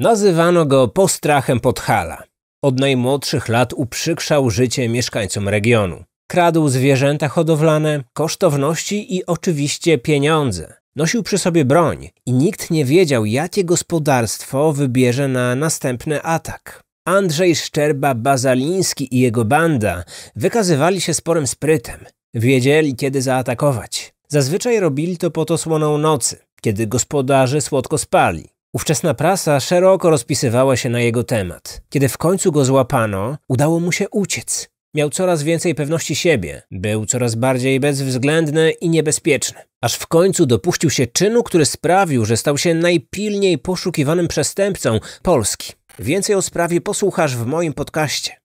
Nazywano go postrachem Podhala. Od najmłodszych lat uprzykrzał życie mieszkańcom regionu. Kradł zwierzęta hodowlane, kosztowności i oczywiście pieniądze. Nosił przy sobie broń i nikt nie wiedział, jakie gospodarstwo wybierze na następny atak. Andrzej Szczerba Bazaliński i jego banda wykazywali się sporym sprytem. Wiedzieli, kiedy zaatakować. Zazwyczaj robili to pod osłoną nocy, kiedy gospodarze słodko spali. Ówczesna prasa szeroko rozpisywała się na jego temat. Kiedy w końcu go złapano, udało mu się uciec. Miał coraz więcej pewności siebie, był coraz bardziej bezwzględny i niebezpieczny. Aż w końcu dopuścił się czynu, który sprawił, że stał się najpilniej poszukiwanym przestępcą Polski. Więcej o sprawie posłuchasz w moim podcaście.